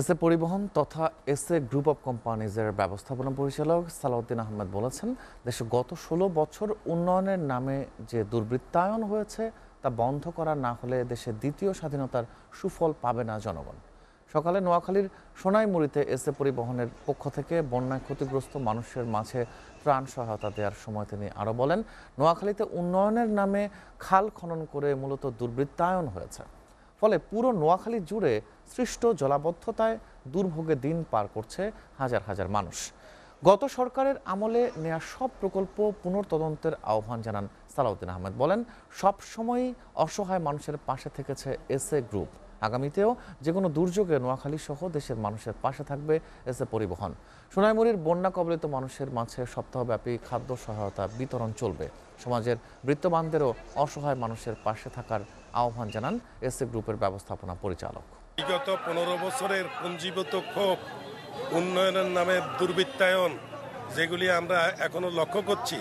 SA Paribahan তথা S A group of কোম্পানিজের ব্যবস্থাপনা পরিচালক সালাউদ্দিন আহমেদ বলেছেন দেশে গত ষোলো বছর উন্নয়নের নামে যে দুর্বৃত্তায়ন হয়েছে তা বন্ধ করা না হলে দেশে দ্বিতীয় স্বাধীনতার সুফল পাবে না জনগণ সকালে নোয়াখালীর সোনাইমুড়িতে এসএ পরিবহনের পক্ষ থেকে বন্যায় ক্ষতিগ্রস্ত মানুষের মাঝে ত্রাণ সহায়তা দেওয়ার সময় তিনি আরও বলেন নোয়াখালীতে উন্নয়নের নামে খাল খনন করে মূলত দুর্বৃত্তায়ন হয়েছে ফলে পুরো নোয়াখালী জুড়ে সৃষ্ট জলাবদ্ধতায় দুর্ভোগে দিন পার করছে হাজার হাজার মানুষ গত সরকারের আমলে নেয়া সব প্রকল্প পুনর্তদন্তের আহ্বান জানান সালাউদ্দিন আহমেদ বলেন সবসময়ই অসহায় মানুষের পাশে থেকেছে এসএ গ্রুপ আগামীতেও যে কোনো দুর্যোগে নোয়াখালী সহ দেশের মানুষের পাশে থাকবে এসে পরিবহন সোনাইমুড়ির বন্যা কবলিত মানুষের মাঝে সপ্তাহব্যাপী খাদ্য সহায়তা বিতরণ চলবে সমাজের বৃত্তবানদেরও অসহায় মানুষের পাশে থাকার আহ্বান জানান এসএ গ্রুপের ব্যবস্থাপনা পরিচালক বিগত পনেরো বছরের পুঞ্জীভূত ক্ষোভ উন্নয়নের নামে দুর্বৃত্তায়ন যেগুলি আমরা এখনো লক্ষ্য করছি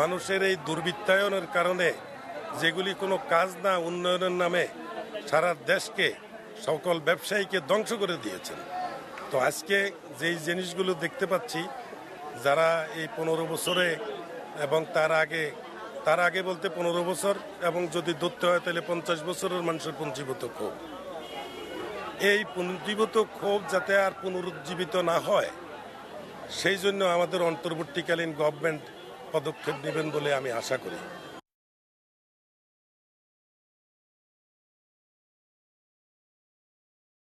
মানুষের এই দুর্বৃত্তায়নের কারণে যেগুলি কোনো কাজ না উন্নয়নের নামে সারা দেশকে সকল ব্যবসায়ীকে ধ্বংস করে দিয়েছেন তো আজকে যেই জিনিসগুলো দেখতে পাচ্ছি যারা এই পনেরো বছরে এবং তার আগে তার আগে বলতে পনেরো বছর এবং যদি ধরতে হয় তাহলে পঞ্চাশ বছরের মানুষের পুঞ্জীভূত ক্ষোভ এই পুঞ্জীভূত ক্ষোভ যাতে আর পুনরুজ্জীবিত না হয় সেই জন্য আমাদের অন্তর্বর্তীকালীন গভর্নমেন্ট পদক্ষেপ নেবেন বলে আমি আশা করি